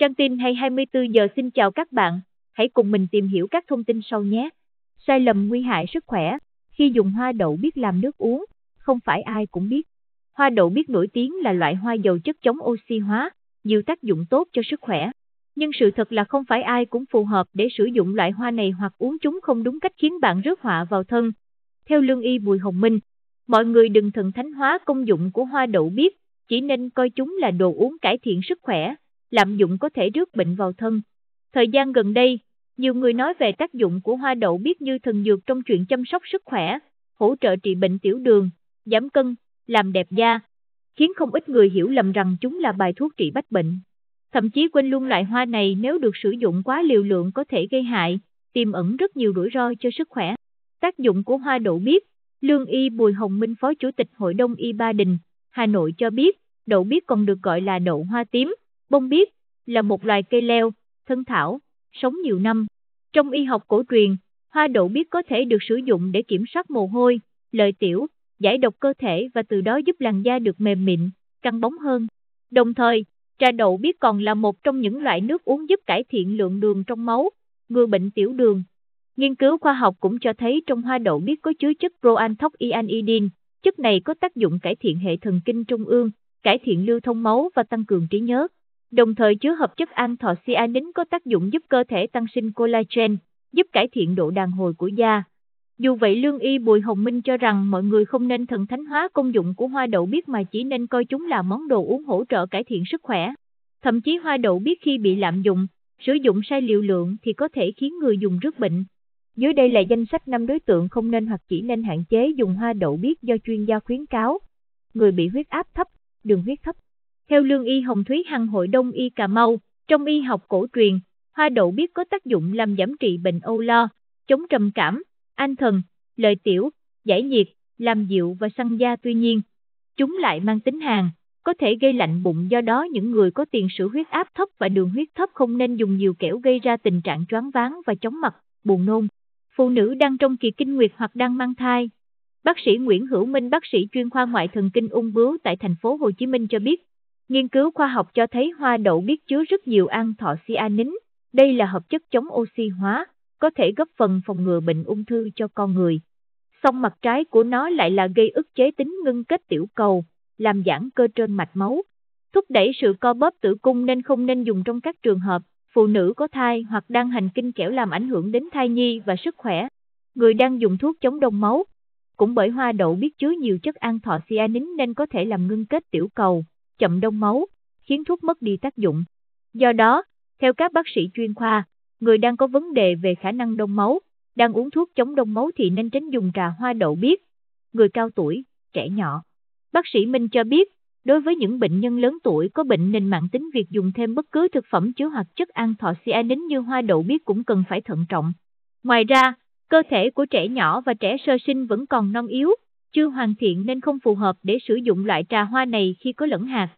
Trang tin hay 24 giờ xin chào các bạn, hãy cùng mình tìm hiểu các thông tin sau nhé. Sai lầm nguy hại sức khỏe, khi dùng hoa đậu biết làm nước uống, không phải ai cũng biết. Hoa đậu biết nổi tiếng là loại hoa giàu chất chống oxy hóa, nhiều tác dụng tốt cho sức khỏe. Nhưng sự thật là không phải ai cũng phù hợp để sử dụng loại hoa này hoặc uống chúng không đúng cách khiến bạn rước họa vào thân. Theo lương y Bùi Hồng Minh, mọi người đừng thần thánh hóa công dụng của hoa đậu biết, chỉ nên coi chúng là đồ uống cải thiện sức khỏe lạm dụng có thể rước bệnh vào thân. Thời gian gần đây, nhiều người nói về tác dụng của hoa đậu biết như thần dược trong chuyện chăm sóc sức khỏe, hỗ trợ trị bệnh tiểu đường, giảm cân, làm đẹp da, khiến không ít người hiểu lầm rằng chúng là bài thuốc trị bách bệnh. Thậm chí quên luôn loại hoa này nếu được sử dụng quá liều lượng có thể gây hại, tiềm ẩn rất nhiều rủi ro cho sức khỏe. Tác dụng của hoa đậu biết, Lương Y Bùi Hồng Minh Phó Chủ tịch Hội đồng Y Ba Đình, Hà Nội cho biết, đậu biết còn được gọi là đậu hoa tím Bông biết là một loài cây leo, thân thảo, sống nhiều năm. Trong y học cổ truyền, hoa đậu biết có thể được sử dụng để kiểm soát mồ hôi, lợi tiểu, giải độc cơ thể và từ đó giúp làn da được mềm mịn, căng bóng hơn. Đồng thời, trà đậu biết còn là một trong những loại nước uống giúp cải thiện lượng đường trong máu, ngừa bệnh tiểu đường. Nghiên cứu khoa học cũng cho thấy trong hoa đậu biết có chứa chất proanthocyanidin, chất này có tác dụng cải thiện hệ thần kinh trung ương, cải thiện lưu thông máu và tăng cường trí nhớ. Đồng thời chứa hợp chất anthocyanin cyanin có tác dụng giúp cơ thể tăng sinh collagen, giúp cải thiện độ đàn hồi của da. Dù vậy lương y Bùi Hồng Minh cho rằng mọi người không nên thần thánh hóa công dụng của hoa đậu biết mà chỉ nên coi chúng là món đồ uống hỗ trợ cải thiện sức khỏe. Thậm chí hoa đậu biết khi bị lạm dụng, sử dụng sai liều lượng thì có thể khiến người dùng rước bệnh. Dưới đây là danh sách 5 đối tượng không nên hoặc chỉ nên hạn chế dùng hoa đậu biết do chuyên gia khuyến cáo. Người bị huyết áp thấp, đường huyết thấp theo lương y Hồng Thúy Hằng Hội Đông y Cà Mau, trong y học cổ truyền, hoa đậu biết có tác dụng làm giảm trị bệnh âu lo, chống trầm cảm, an thần, lợi tiểu, giải nhiệt, làm dịu và săn da tuy nhiên. Chúng lại mang tính hàng, có thể gây lạnh bụng do đó những người có tiền sử huyết áp thấp và đường huyết thấp không nên dùng nhiều kẽo gây ra tình trạng choáng váng và chóng mặt, buồn nôn. Phụ nữ đang trong kỳ kinh nguyệt hoặc đang mang thai. Bác sĩ Nguyễn Hữu Minh, bác sĩ chuyên khoa ngoại thần kinh ung bướu tại thành phố Hồ Chí Minh cho biết, Nghiên cứu khoa học cho thấy hoa đậu biết chứa rất nhiều an thọ cyanin, đây là hợp chất chống oxy hóa, có thể góp phần phòng ngừa bệnh ung thư cho con người. Song mặt trái của nó lại là gây ức chế tính ngưng kết tiểu cầu, làm giãn cơ trên mạch máu, thúc đẩy sự co bóp tử cung nên không nên dùng trong các trường hợp phụ nữ có thai hoặc đang hành kinh kẻo làm ảnh hưởng đến thai nhi và sức khỏe. Người đang dùng thuốc chống đông máu, cũng bởi hoa đậu biết chứa nhiều chất an thọ cyanin nên có thể làm ngưng kết tiểu cầu chậm đông máu, khiến thuốc mất đi tác dụng. Do đó, theo các bác sĩ chuyên khoa, người đang có vấn đề về khả năng đông máu, đang uống thuốc chống đông máu thì nên tránh dùng trà hoa đậu biếc. Người cao tuổi, trẻ nhỏ. Bác sĩ Minh cho biết, đối với những bệnh nhân lớn tuổi có bệnh nền mạng tính việc dùng thêm bất cứ thực phẩm chứa hoạt chất an thọ cyanin như hoa đậu biếc cũng cần phải thận trọng. Ngoài ra, cơ thể của trẻ nhỏ và trẻ sơ sinh vẫn còn non yếu, chưa hoàn thiện nên không phù hợp để sử dụng loại trà hoa này khi có lẫn hạt.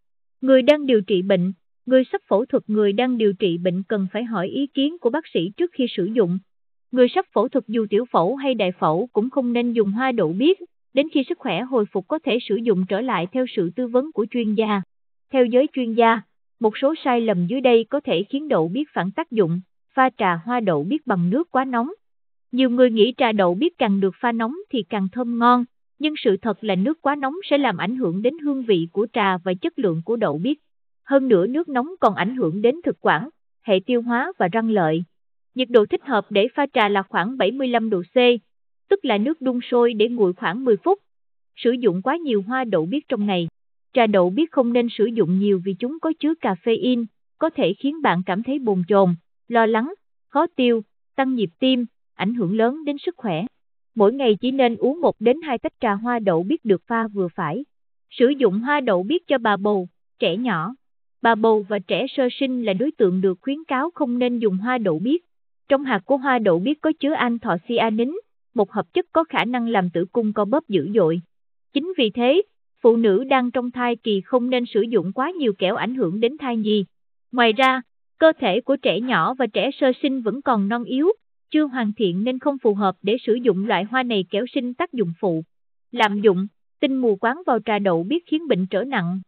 Người đang điều trị bệnh, người sắp phẫu thuật người đang điều trị bệnh cần phải hỏi ý kiến của bác sĩ trước khi sử dụng. Người sắp phẫu thuật dù tiểu phẫu hay đại phẫu cũng không nên dùng hoa đậu biết đến khi sức khỏe hồi phục có thể sử dụng trở lại theo sự tư vấn của chuyên gia. Theo giới chuyên gia, một số sai lầm dưới đây có thể khiến đậu biết phản tác dụng, pha trà hoa đậu biết bằng nước quá nóng. Nhiều người nghĩ trà đậu biết càng được pha nóng thì càng thơm ngon nhưng sự thật là nước quá nóng sẽ làm ảnh hưởng đến hương vị của trà và chất lượng của đậu biếc. Hơn nữa nước nóng còn ảnh hưởng đến thực quản, hệ tiêu hóa và răng lợi. Nhiệt độ thích hợp để pha trà là khoảng 75 độ C, tức là nước đun sôi để nguội khoảng 10 phút. Sử dụng quá nhiều hoa đậu biếc trong ngày. Trà đậu biếc không nên sử dụng nhiều vì chúng có chứa caffeine, có thể khiến bạn cảm thấy bồn chồn, lo lắng, khó tiêu, tăng nhịp tim, ảnh hưởng lớn đến sức khỏe mỗi ngày chỉ nên uống 1 đến 2 tách trà hoa đậu biết được pha vừa phải. Sử dụng hoa đậu biết cho bà bầu, trẻ nhỏ. Bà bầu và trẻ sơ sinh là đối tượng được khuyến cáo không nên dùng hoa đậu biết. Trong hạt của hoa đậu biết có chứa an thọ cyanin, một hợp chất có khả năng làm tử cung co bóp dữ dội. Chính vì thế, phụ nữ đang trong thai kỳ không nên sử dụng quá nhiều kẹo ảnh hưởng đến thai nhi. Ngoài ra, cơ thể của trẻ nhỏ và trẻ sơ sinh vẫn còn non yếu, chưa hoàn thiện nên không phù hợp để sử dụng loại hoa này kéo sinh tác dụng phụ. Lạm dụng, tinh mù quáng vào trà đậu biết khiến bệnh trở nặng.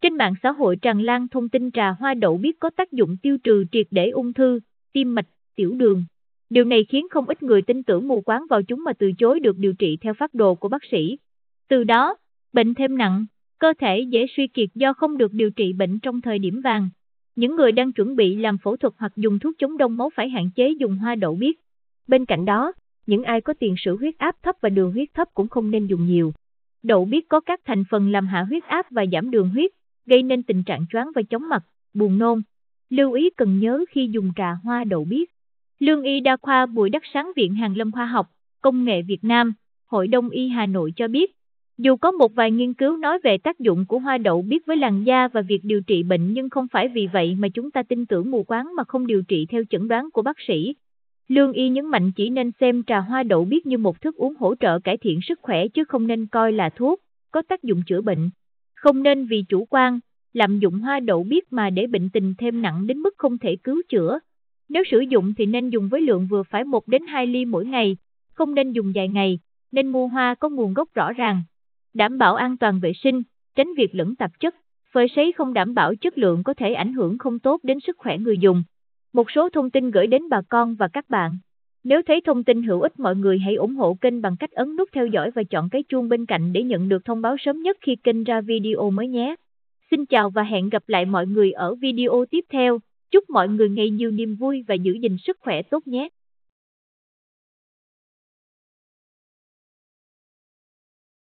Trên mạng xã hội tràn lan thông tin trà hoa đậu biết có tác dụng tiêu trừ triệt để ung thư, tim mạch, tiểu đường. Điều này khiến không ít người tin tưởng mù quáng vào chúng mà từ chối được điều trị theo phác đồ của bác sĩ. Từ đó, bệnh thêm nặng, cơ thể dễ suy kiệt do không được điều trị bệnh trong thời điểm vàng. Những người đang chuẩn bị làm phẫu thuật hoặc dùng thuốc chống đông máu phải hạn chế dùng hoa đậu biếc. Bên cạnh đó, những ai có tiền sử huyết áp thấp và đường huyết thấp cũng không nên dùng nhiều. Đậu biết có các thành phần làm hạ huyết áp và giảm đường huyết, gây nên tình trạng choáng và chóng mặt, buồn nôn. Lưu ý cần nhớ khi dùng trà hoa đậu biếc. Lương y đa khoa Bùi Đắc Sáng Viện Hàn Lâm Khoa học, Công nghệ Việt Nam, Hội Đông y Hà Nội cho biết, dù có một vài nghiên cứu nói về tác dụng của hoa đậu biếc với làn da và việc điều trị bệnh nhưng không phải vì vậy mà chúng ta tin tưởng mù quáng mà không điều trị theo chẩn đoán của bác sĩ. Lương y nhấn mạnh chỉ nên xem trà hoa đậu biết như một thức uống hỗ trợ cải thiện sức khỏe chứ không nên coi là thuốc, có tác dụng chữa bệnh. Không nên vì chủ quan, lạm dụng hoa đậu biết mà để bệnh tình thêm nặng đến mức không thể cứu chữa. Nếu sử dụng thì nên dùng với lượng vừa phải 1 đến 2 ly mỗi ngày, không nên dùng dài ngày, nên mua hoa có nguồn gốc rõ ràng. Đảm bảo an toàn vệ sinh, tránh việc lẫn tạp chất, phơi sấy không đảm bảo chất lượng có thể ảnh hưởng không tốt đến sức khỏe người dùng. Một số thông tin gửi đến bà con và các bạn. Nếu thấy thông tin hữu ích mọi người hãy ủng hộ kênh bằng cách ấn nút theo dõi và chọn cái chuông bên cạnh để nhận được thông báo sớm nhất khi kênh ra video mới nhé. Xin chào và hẹn gặp lại mọi người ở video tiếp theo. Chúc mọi người ngày nhiều niềm vui và giữ gìn sức khỏe tốt nhé.